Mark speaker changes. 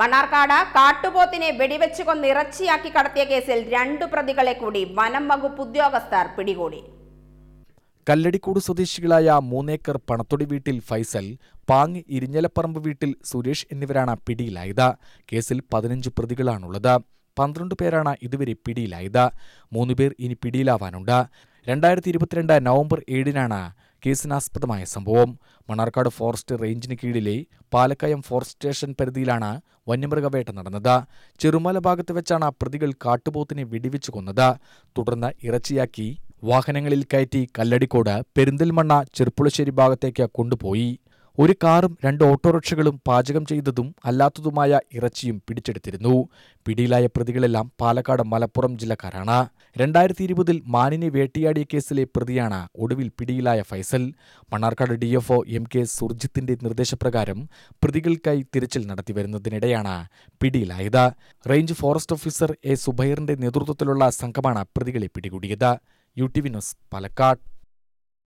Speaker 1: മണ്ണാർക്കാട് കാട്ടുപോത്തിനെ വെടിവെച്ചു കൊന്നിറച്ചിയാക്കി കടത്തിയ കേസിൽ രണ്ടു പ്രതികളെ കൂടി വനം വകുപ്പ് ഉദ്യോഗസ്ഥർ പിടികൂടി
Speaker 2: കല്ലടിക്കൂട് സ്വദേശികളായ മൂന്നേക്കർ പണത്തൊടി വീട്ടിൽ ഫൈസൽ പാങ് ഇരിഞ്ഞലപ്പറമ്പ് വീട്ടിൽ സുരേഷ് എന്നിവരാണ് പിടിയിലായത് കേസിൽ പതിനഞ്ച് പ്രതികളാണുള്ളത് പന്ത്രണ്ട് പേരാണ് ഇതുവരെ പിടിയിലായത് മൂന്നുപേർ ഇനി പിടിയിലാവാനുണ്ട് രണ്ടായിരത്തി ഇരുപത്തിരണ്ട് നവംബർ ഏഴിനാണ് കേസിനാസ്പദമായ സംഭവം മണ്ണാർക്കാട് ഫോറസ്റ്റ് റേഞ്ചിന് കീഴിലെ പാലക്കയം ഫോറസ്റ്റ് സ്റ്റേഷൻ പരിധിയിലാണ് വന്യമൃഗവേട്ട നടന്നത് ചെറുമല ഭാഗത്ത് വെച്ചാണ് പ്രതികൾ കാട്ടുപോത്തിനെ വെടിവെച്ചു കൊന്നത് തുടർന്ന് ഇറച്ചിയാക്കി വാഹനങ്ങളിൽ കയറ്റി കല്ലടിക്കോട് പെരിന്തൽമണ്ണ ചെർപ്പുളശ്ശേരി ഭാഗത്തേക്ക് കൊണ്ടുപോയി ഒരു കാറും രണ്ട് ഓട്ടോറിക്ഷകളും പാചകം ചെയ്തതും അല്ലാത്തതുമായ ഇറച്ചിയും പിടിച്ചെടുത്തിരുന്നു പിടിയിലായ പ്രതികളെല്ലാം പാലക്കാട് മലപ്പുറം ജില്ലക്കാരാണ് രണ്ടായിരത്തി ഇരുപതിൽ മാനിനെ വേട്ടിയാടിയ കേസിലെ പ്രതിയാണ് ഒടുവിൽ പിടിയിലായ Faisal Mannarkkad DFO M K സുർജിത്തിന്റെ നിർദ്ദേശപ്രകാരം പ്രതികൾക്കായി തിരച്ചിൽ നടത്തിവരുന്നതിനിടെയാണ് പിടിയിലായത് റേഞ്ച് ഫോറസ്റ്റ് ഓഫീസർ എ സുബൈറിന്റെ നേതൃത്വത്തിലുള്ള സംഘമാണ് പ്രതികളെ പിടികൂടിയത് U T V news Palakkad